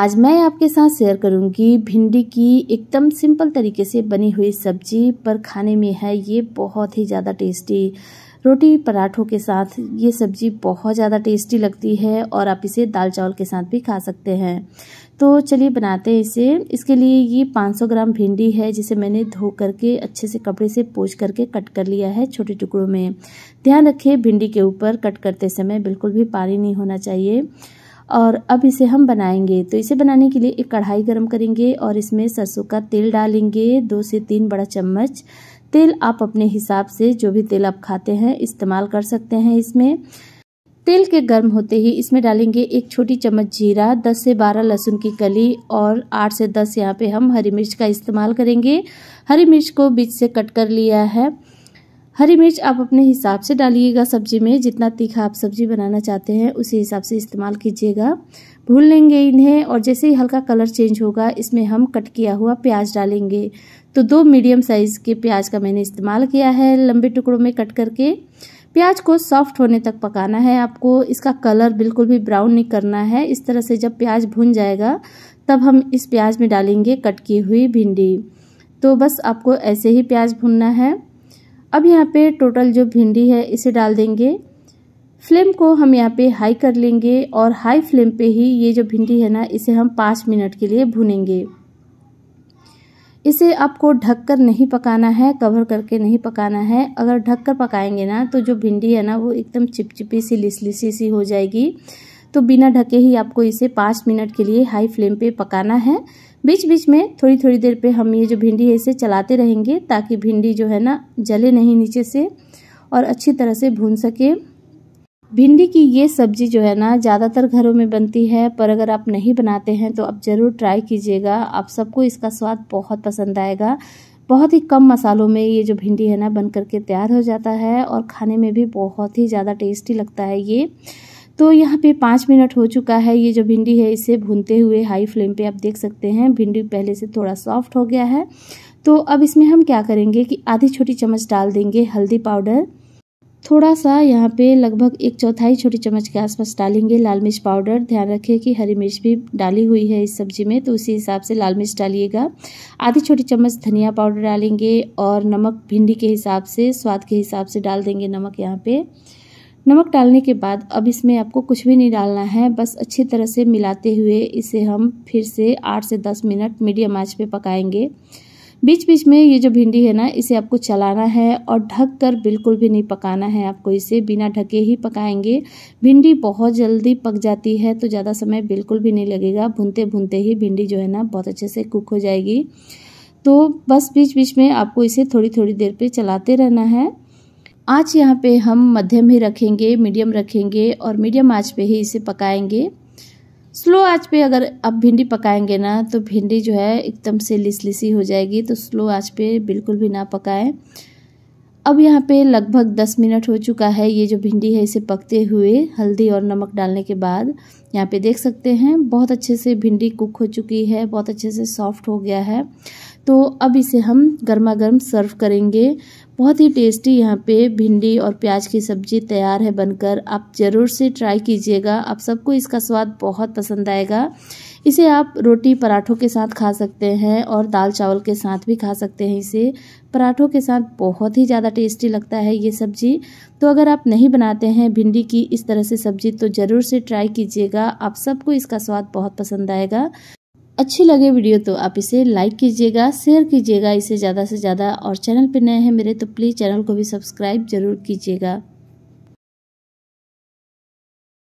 आज मैं आपके साथ शेयर करूंगी भिंडी की एकदम सिंपल तरीके से बनी हुई सब्जी पर खाने में है ये बहुत ही ज़्यादा टेस्टी रोटी पराठों के साथ ये सब्जी बहुत ज़्यादा टेस्टी लगती है और आप इसे दाल चावल के साथ भी खा सकते हैं तो चलिए बनाते हैं इसे इसके लिए ये 500 ग्राम भिंडी है जिसे मैंने धो करके अच्छे से कपड़े से पोछ करके कट कर लिया है छोटे टुकड़ों में ध्यान रखें भिंडी के ऊपर कट करते समय बिल्कुल भी पानी नहीं होना चाहिए और अब इसे हम बनाएंगे तो इसे बनाने के लिए एक कढ़ाई गरम करेंगे और इसमें सरसों का तेल डालेंगे दो से तीन बड़ा चम्मच तेल आप अपने हिसाब से जो भी तेल आप खाते हैं इस्तेमाल कर सकते हैं इसमें तेल के गर्म होते ही इसमें डालेंगे एक छोटी चम्मच जीरा 10 से 12 लहसुन की कली और 8 से 10 यहाँ पे हम हरी मिर्च का इस्तेमाल करेंगे हरी मिर्च को बीच से कट कर लिया है हरी मिर्च आप अपने हिसाब से डालिएगा सब्जी में जितना तीखा आप सब्जी बनाना चाहते हैं उसी हिसाब से इस्तेमाल कीजिएगा भून लेंगे इन्हें और जैसे ही हल्का कलर चेंज होगा इसमें हम कट किया हुआ प्याज डालेंगे तो दो मीडियम साइज़ के प्याज का मैंने इस्तेमाल किया है लंबे टुकड़ों में कट करके प्याज को सॉफ्ट होने तक पकाना है आपको इसका कलर बिल्कुल भी ब्राउन नहीं करना है इस तरह से जब प्याज भुन जाएगा तब हम इस प्याज में डालेंगे कट की हुई भिंडी तो बस आपको ऐसे ही प्याज भुनना है अब यहाँ पे टोटल जो भिंडी है इसे डाल देंगे फ्लेम को हम यहाँ पे हाई कर लेंगे और हाई फ्लेम पे ही ये जो भिंडी है ना इसे हम पाँच मिनट के लिए भुनेंगे इसे आपको ढककर नहीं पकाना है कवर करके नहीं पकाना है अगर ढककर पकाएंगे ना तो जो भिंडी है ना वो एकदम चिपचिपी सी लिसलिसी सी हो जाएगी तो बिना ढके ही आपको इसे पाँच मिनट के लिए हाई फ्लेम पे पकाना है बीच बीच में थोड़ी थोड़ी देर पे हम ये जो भिंडी है इसे चलाते रहेंगे ताकि भिंडी जो है ना जले नहीं नीचे से और अच्छी तरह से भून सके भिंडी की ये सब्जी जो है ना ज़्यादातर घरों में बनती है पर अगर आप नहीं बनाते हैं तो आप ज़रूर ट्राई कीजिएगा आप सबको इसका स्वाद बहुत पसंद आएगा बहुत ही कम मसालों में ये जो भिंडी है ना बन करके तैयार हो जाता है और खाने में भी बहुत ही ज़्यादा टेस्टी लगता है ये तो यहाँ पे पाँच मिनट हो चुका है ये जो भिंडी है इसे भूनते हुए हाई फ्लेम पे आप देख सकते हैं भिंडी पहले से थोड़ा सॉफ्ट हो गया है तो अब इसमें हम क्या करेंगे कि आधी छोटी चम्मच डाल देंगे हल्दी पाउडर थोड़ा सा यहाँ पे लगभग एक चौथाई छोटी चम्मच के आसपास डालेंगे लाल मिर्च पाउडर ध्यान रखें कि हरी मिर्च भी डाली हुई है इस सब्जी में तो उसी हिसाब से लाल मिर्च डालिएगा आधी छोटी चम्मच धनिया पाउडर डालेंगे और नमक भिंडी के हिसाब से स्वाद के हिसाब से डाल देंगे नमक यहाँ पर नमक डालने के बाद अब इसमें आपको कुछ भी नहीं डालना है बस अच्छी तरह से मिलाते हुए इसे हम फिर से आठ से दस मिनट मीडियम आंच पे पकाएंगे बीच बीच में ये जो भिंडी है ना इसे आपको चलाना है और ढक कर बिल्कुल भी नहीं पकाना है आपको इसे बिना ढके ही पकाएंगे भिंडी बहुत जल्दी पक जाती है तो ज़्यादा समय बिल्कुल भी नहीं लगेगा भूनते भूनते ही भिंडी जो है ना बहुत अच्छे से कुक हो जाएगी तो बस बीच बीच में आपको इसे थोड़ी थोड़ी देर पे चलाते रहना है आँच यहाँ पे हम मध्यम ही रखेंगे मीडियम रखेंगे और मीडियम आँच पे ही इसे पकाएंगे स्लो आँच पे अगर आप भिंडी पकाएंगे ना तो भिंडी जो है एकदम से लिसलिसी हो जाएगी तो स्लो आँच पे बिल्कुल भी ना पकाएं अब यहाँ पे लगभग दस मिनट हो चुका है ये जो भिंडी है इसे पकते हुए हल्दी और नमक डालने के बाद यहाँ पे देख सकते हैं बहुत अच्छे से भिंडी कुक हो चुकी है बहुत अच्छे से सॉफ्ट हो गया है तो अब इसे हम गर्मा गर्म सर्व करेंगे बहुत ही टेस्टी यहाँ पे भिंडी और प्याज की सब्ज़ी तैयार है बनकर आप ज़रूर से ट्राई कीजिएगा आप सबको इसका स्वाद बहुत पसंद आएगा इसे आप रोटी पराठों के साथ खा सकते हैं और दाल चावल के साथ भी खा सकते हैं इसे पराठों के साथ बहुत ही ज़्यादा टेस्टी लगता है ये सब्ज़ी तो अगर आप नहीं बनाते हैं भिंडी की इस तरह से सब्ज़ी तो ज़रूर से ट्राई कीजिएगा आप सबको इसका स्वाद बहुत पसंद आएगा अच्छी लगे वीडियो तो आप इसे लाइक कीजिएगा शेयर कीजिएगा इसे ज़्यादा से ज़्यादा और चैनल पर नए हैं मेरे तो प्लीज़ चैनल को भी सब्सक्राइब ज़रूर कीजिएगा